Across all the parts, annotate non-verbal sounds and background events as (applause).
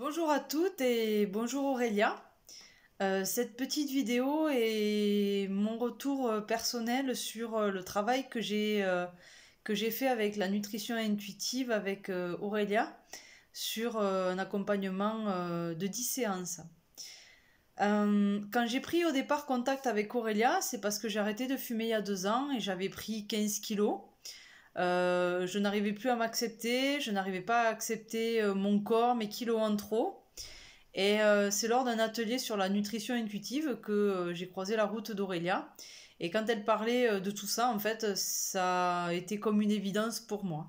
Bonjour à toutes et bonjour Aurélia. Euh, cette petite vidéo est mon retour euh, personnel sur euh, le travail que j'ai fait avec la nutrition intuitive avec Aurélia sur un accompagnement de 10 séances. quand j'ai pris au départ contact avec Aurélia, c'est parce que j'ai arrêté de fumer il y a deux ans et j'avais pris 15 kilos. Euh, je n'arrivais plus à m'accepter, je n'arrivais pas à accepter euh, mon corps, mes kilos en trop. Et euh, c'est lors d'un atelier sur la nutrition intuitive que j'ai croisé la route d'Aurélia. Et quand elle parlait de tout ça, en fait, ça a été comme une évidence pour moi.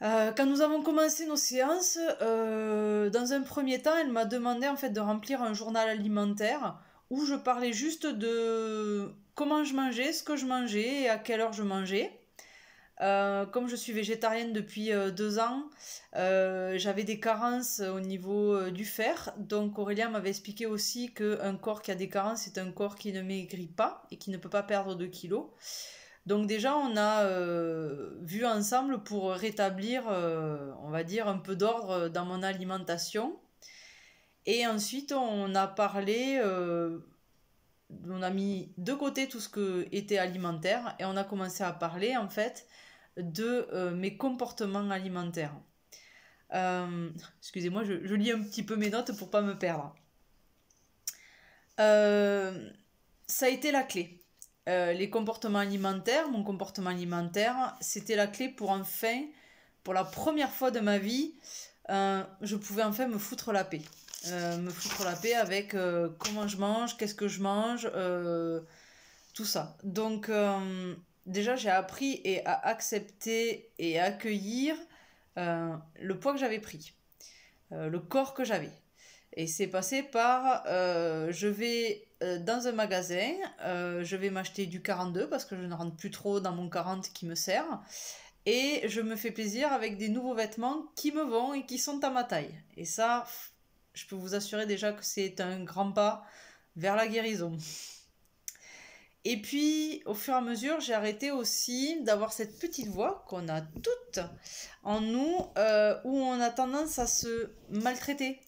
quand nous avons commencé nos séances, dans un premier temps, elle m'a demandé en fait de remplir un journal alimentaire où je parlais juste de comment je mangeais, ce que je mangeais et à quelle heure je mangeais. Euh, comme je suis végétarienne depuis euh, deux ans, euh, j'avais des carences au niveau du fer. Donc Aurélien m'avait expliqué aussi qu'un corps qui a des carences est un corps qui ne maigrit pas et qui ne peut pas perdre de kilos. Donc déjà, on a vu ensemble pour rétablir, on va dire, un peu d'ordre dans mon alimentation et ensuite, on a parlé, euh, on a mis de côté tout ce que était alimentaire et on a commencé à parler en fait de euh, mes comportements alimentaires. Euh, excusez-moi, je, lis un petit peu mes notes pour pas me perdre. ça a été la clé. les comportements alimentaires, mon comportement alimentaire, c'était la clé pour enfin, pour la première fois de ma vie, je pouvais enfin me foutre la paix. Euh, me foutre la paix avec euh, comment je mange, qu'est-ce que je mange, euh, tout ça. Donc déjà j'ai appris et à accepter et à accueillir le poids que j'avais pris, le corps que j'avais. Et c'est passé par je vais dans un magasin, je vais m'acheter du 42 parce que je ne rentre plus trop dans mon 40 qui me sert. Et je me fais plaisir avec des nouveaux vêtements qui me vont et qui sont à ma taille. Et ça, je peux vous assurer déjà que c'est un grand pas vers la guérison. Et puis, au fur et à mesure, j'ai arrêté aussi d'avoir cette petite voix qu'on a toutes en nous, euh, où on a tendance à se maltraiter.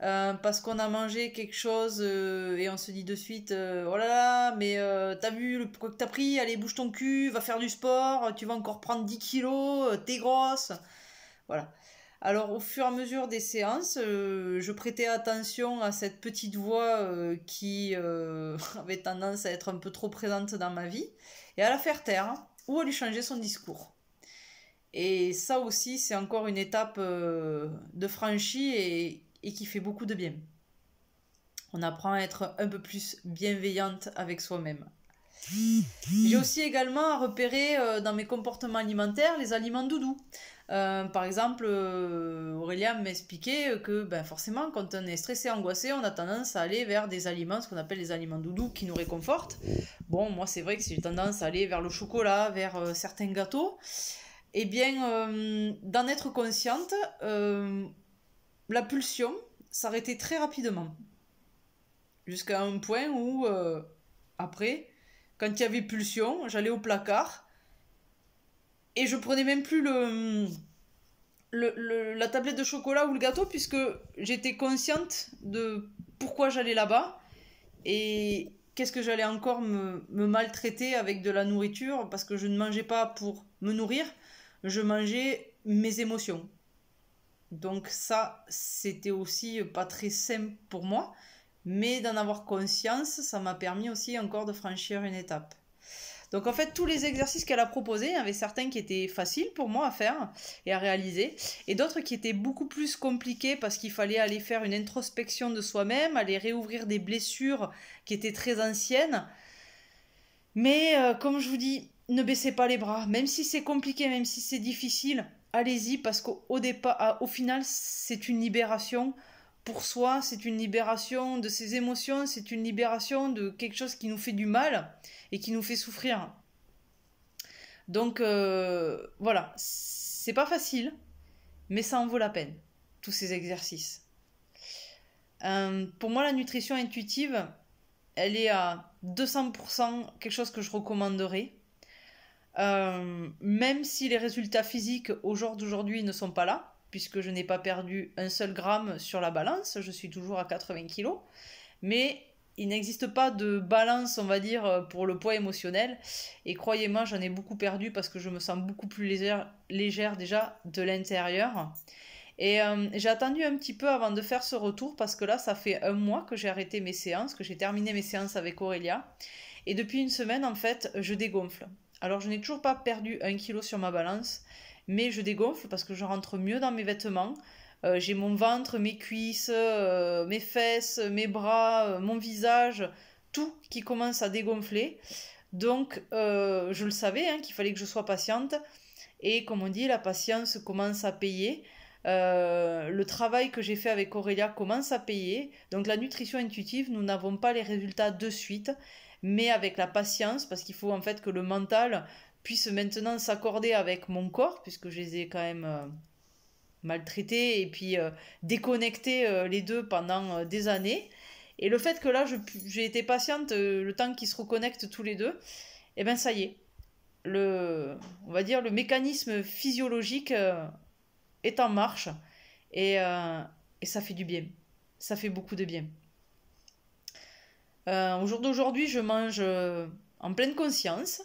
Euh, parce qu'on a mangé quelque chose euh, et on se dit de suite oh là là mais t'as vu quoi que t'as pris allez bouge ton cul va faire du sport tu vas encore prendre 10 kilos t'es grosse voilà alors au fur et à mesure des séances, euh, je prêtais attention à cette petite voix euh, qui euh, (laughs) avait tendance à être un peu trop présente dans ma vie et à la faire taire ou à lui changer son discours. Et ça aussi, c'est encore une étape de franchie et qui fait beaucoup de bien. On apprend à être un peu plus bienveillante avec soi-même. J'ai aussi également à repérer euh, dans mes comportements alimentaires les aliments doudous. Euh, par exemple, euh, Aurélien m'expliquait que ben, forcément, quand on est stressé, angoissé, on a tendance à aller vers des aliments, ce qu'on appelle les aliments doudous, qui nous réconfortent. Bon, moi, c'est vrai que j'ai tendance à aller vers le chocolat, vers certains gâteaux. Eh bien, d'en être consciente, la pulsion s'arrêtait très rapidement. Jusqu'à un point où, après, quand il y avait pulsion, j'allais au placard et je prenais même plus le, la tablette de chocolat ou le gâteau puisque j'étais consciente de pourquoi j'allais là-bas et qu'est-ce que j'allais encore me, maltraiter avec de la nourriture parce que je ne mangeais pas pour me nourrir, je mangeais mes émotions. Donc ça, c'était aussi pas très simple pour moi mais d'en avoir conscience, ça m'a permis aussi encore de franchir une étape. Donc en fait, tous les exercices qu'elle a proposés, il y avait certains qui étaient faciles pour moi à faire et à réaliser, et d'autres qui étaient beaucoup plus compliqués parce qu'il fallait aller faire une introspection de soi-même, aller réouvrir des blessures qui étaient très anciennes. Mais euh, comme je vous dis, ne baissez pas les bras, même si c'est compliqué, même si c'est difficile, allez-y parce qu'au départ, au final, c'est une libération pour soi, c'est une libération de ses émotions, c'est une libération de quelque chose qui nous fait du mal et qui nous fait souffrir. Donc euh, voilà, c'est pas facile, mais ça en vaut la peine, tous ces exercices. Euh, pour moi, la nutrition intuitive, elle est à 200% quelque chose que je recommanderais. Euh, même si les résultats physiques au jour d'aujourd'hui ne sont pas là, puisque je n'ai pas perdu un seul gramme sur la balance, je suis toujours à 80 kg. Mais il n'existe pas de balance, on va dire, pour le poids émotionnel. Et croyez-moi, j'en ai beaucoup perdu parce que je me sens beaucoup plus légère, légère déjà de l'intérieur. Et euh, j'ai attendu un petit peu avant de faire ce retour parce que là, ça fait un mois que j'ai arrêté mes séances, que j'ai terminé mes séances avec Aurélia. Et depuis une semaine, en fait, je dégonfle. Alors, je n'ai toujours pas perdu un kilo sur ma balance, mais je dégonfle parce que je rentre mieux dans mes vêtements. Euh, j'ai mon ventre, mes cuisses, euh, mes fesses, mes bras, euh, mon visage, tout qui commence à dégonfler. Donc, je le savais hein, qu'il fallait que je sois patiente. Et comme on dit, la patience commence à payer. le travail que j'ai fait avec Aurélia commence à payer. Donc, la nutrition intuitive, nous n'avons pas les résultats de suite, mais avec la patience, parce qu'il faut en fait que le mental puisse maintenant s'accorder avec mon corps, puisque je les ai quand même euh, maltraités et puis euh, déconnectés euh, les deux pendant des années. Et le fait que là, j'ai été patiente le temps qu'ils se reconnectent tous les deux, et eh bien ben ça y est. Le, on va dire le mécanisme physiologique est en marche et, ça fait du bien. Ça fait beaucoup de bien. au jour d'aujourd'hui, je mange en pleine conscience.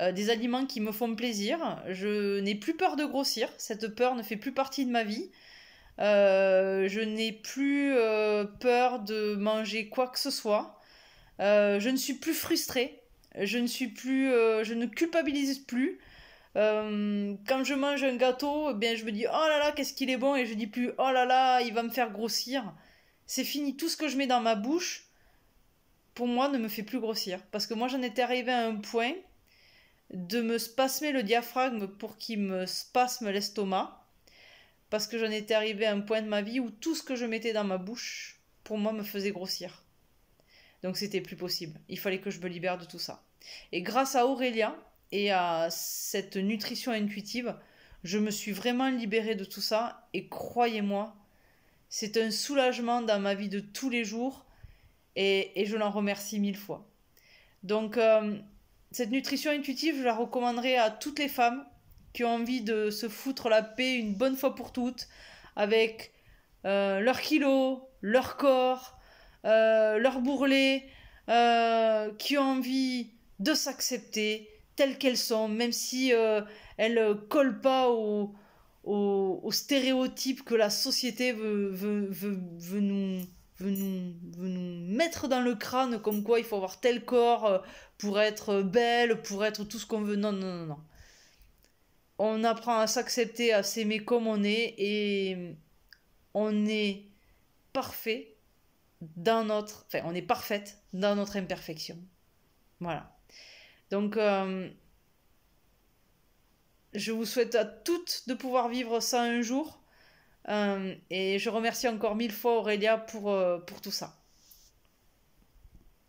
Euh, des aliments qui me font plaisir. Je n'ai plus peur de grossir. Cette peur ne fait plus partie de ma vie. Euh, je n'ai plus euh, peur de manger quoi que ce soit. je ne suis plus frustrée. Je ne suis plus, je ne culpabilise plus. quand je mange un gâteau, eh bien je me dis oh là là qu'est-ce qu'il est bon et je dis plus oh là là il va me faire grossir. C'est fini tout ce que je mets dans ma bouche pour moi ne me fait plus grossir parce que moi j'en étais arrivée à un point de me spasmer le diaphragme pour qu'il me spasme l'estomac, parce que j'en étais arrivé à un point de ma vie où tout ce que je mettais dans ma bouche, pour moi, me faisait grossir. Donc c'était plus possible. Il fallait que je me libère de tout ça. Et grâce à Aurélia et à cette nutrition intuitive, je me suis vraiment libérée de tout ça. Et croyez-moi, c'est un soulagement dans ma vie de tous les jours. Et, je l'en remercie mille fois. Donc euh, cette nutrition intuitive, je la recommanderais à toutes les femmes qui ont envie de se foutre la paix une bonne fois pour toutes avec euh, leur kilo, leur corps, euh, leur bourrelet, euh, qui ont envie de s'accepter telles qu'elles sont, même si elles ne collent pas aux, stéréotypes que la société veut nous veut nous, mettre dans le crâne comme quoi il faut avoir tel corps euh, pour être belle, pour être tout ce qu'on veut. Non, non, non, non. On apprend à s'accepter, à s'aimer comme on est et on est parfait dans notre... Enfin, on est parfaite dans notre imperfection. Voilà. Donc... Euh, je vous souhaite à toutes de pouvoir vivre ça un jour, euh, et je remercie encore mille fois Aurélia pour, euh, pour tout ça.